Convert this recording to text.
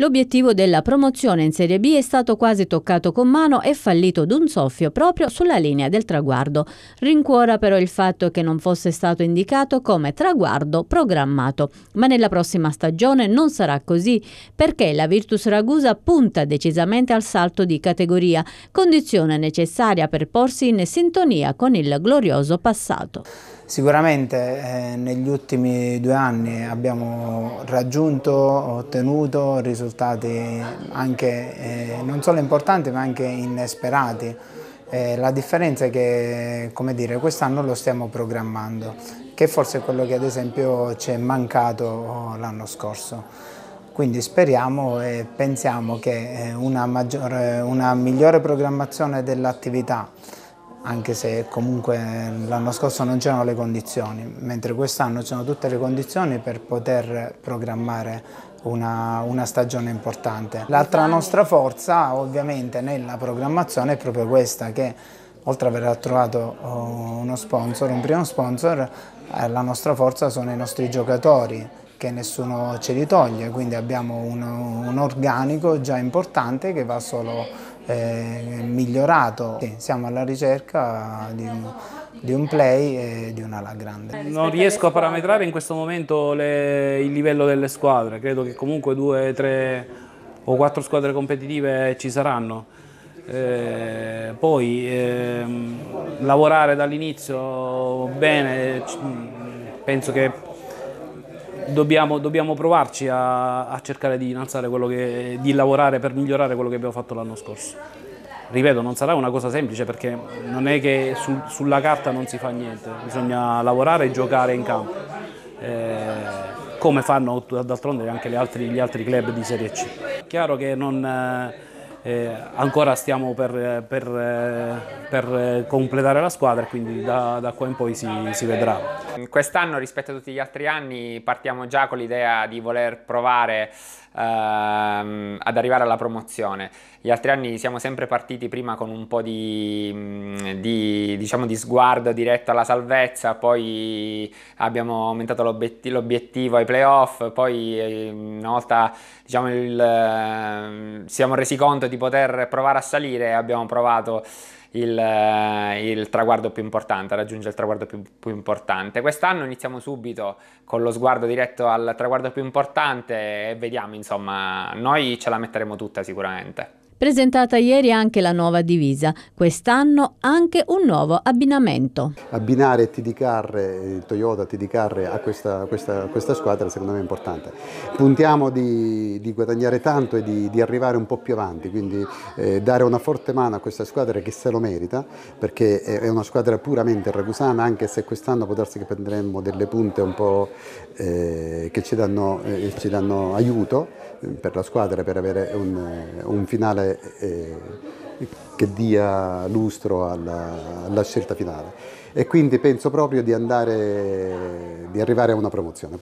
L'obiettivo della promozione in Serie B è stato quasi toccato con mano e fallito d'un soffio proprio sulla linea del traguardo. Rincuora però il fatto che non fosse stato indicato come traguardo programmato. Ma nella prossima stagione non sarà così, perché la Virtus Ragusa punta decisamente al salto di categoria, condizione necessaria per porsi in sintonia con il glorioso passato. Sicuramente eh, negli ultimi due anni abbiamo raggiunto, ottenuto risultati anche eh, non solo importanti ma anche inesperati. Eh, la differenza è che quest'anno lo stiamo programmando, che forse è quello che ad esempio ci è mancato oh, l'anno scorso. Quindi speriamo e pensiamo che eh, una, maggiore, una migliore programmazione dell'attività anche se comunque l'anno scorso non c'erano le condizioni, mentre quest'anno ci sono tutte le condizioni per poter programmare una, una stagione importante. L'altra nostra forza ovviamente nella programmazione è proprio questa, che oltre ad aver trovato eh, uno sponsor, un primo sponsor, eh, la nostra forza sono i nostri giocatori che nessuno ce li toglie, quindi abbiamo un, un organico già importante che va solo eh, migliorato. Sì, siamo alla ricerca di un, di un play e di una un'ala grande. Non riesco a parametrare in questo momento le, il livello delle squadre, credo che comunque due, tre o quattro squadre competitive ci saranno. Eh, poi eh, lavorare dall'inizio bene penso che dobbiamo, dobbiamo provarci a, a, cercare di innalzare quello che, di lavorare per migliorare quello che abbiamo fatto l'anno scorso. Ripeto, non sarà una cosa semplice perché non è che su, sulla carta non si fa niente, bisogna lavorare e giocare in campo, eh, come fanno d'altronde anche gli altri, gli altri club di Serie C. Chiaro che non eh, eh, ancora stiamo per, per, per, completare la squadra, quindi da, da qua in poi si, si vedrà. Quest'anno rispetto a tutti gli altri anni partiamo già con l'idea di voler provare ehm, ad arrivare alla promozione. Gli altri anni siamo sempre partiti prima con un po' di, mm, di, diciamo, di sguardo diretto alla salvezza, poi abbiamo aumentato l'obiettivo ai playoff, poi eh, una volta diciamo, il, ehm, siamo resi conto di poter provare a salire e abbiamo provato il, eh, il, traguardo più importante, raggiungere il traguardo più, più, importante. Quest'anno iniziamo subito con lo sguardo diretto al traguardo più importante e vediamo, insomma, noi ce la metteremo tutta sicuramente. Presentata ieri anche la nuova divisa, quest'anno anche un nuovo abbinamento. Abbinare TD Car, Toyota TD Car a questa, questa, questa, squadra secondo me è importante. Puntiamo di, di guadagnare tanto e di, di, arrivare un po' più avanti, quindi eh, dare una forte mano a questa squadra che se lo merita, perché è una squadra puramente ragusana, anche se quest'anno può darsi che prenderemo delle punte un po' eh, che ci danno, eh, ci danno aiuto eh, per la squadra per avere un, un finale è, eh, che dia lustro alla, alla scelta finale. E quindi penso proprio di, andare, di arrivare a una promozione.